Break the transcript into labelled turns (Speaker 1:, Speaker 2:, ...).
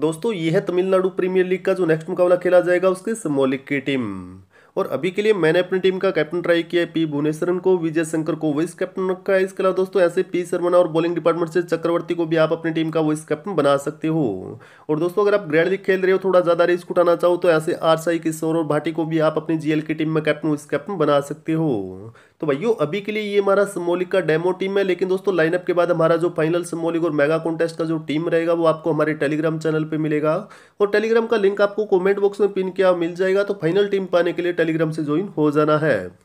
Speaker 1: दोस्तों ये है तमिलनाडु प्रीमियर लीग का जो नेक्स्ट मुकाबला खेला जाएगा उसके समोलिक की टीम और अभी के लिए मैंने अपनी टीम का कैप्टन ट्राई किया पी भुवनेश्वरन को विजय शंकर को वाइस कैप्टन रखा है इसके अलावा दोस्तों ऐसे पी शर्मा और बॉलिंग डिपार्टमेंट से चक्रवर्ती को भी आप अपनी टीम का वाइस कैप्टन बना सकते हो और दोस्तों अगर आप ग्रैंड लीग खेल रहे हो थोड़ा ज़्यादा रिस्क उठाना चाहो तो ऐसे आरसाई किशोर और भाटी को भी आप अपनी जीएल की टीम में कैप्टन वाइस कैप्टन बना सकते हो तो भाइयों अभी के लिए ये हमारा समोलिक का डेमो टीम है लेकिन दोस्तों लाइनअप के बाद हमारा जो फाइनल समोलिक और मेगा कॉन्टेस्ट का जो टीम रहेगा वो आपको हमारे टेलीग्राम चैनल पे मिलेगा और टेलीग्राम का लिंक आपको कमेंट बॉक्स में पिन किया मिल जाएगा तो फाइनल टीम पाने के लिए टेलीग्राम से ज्वाइन हो जाना है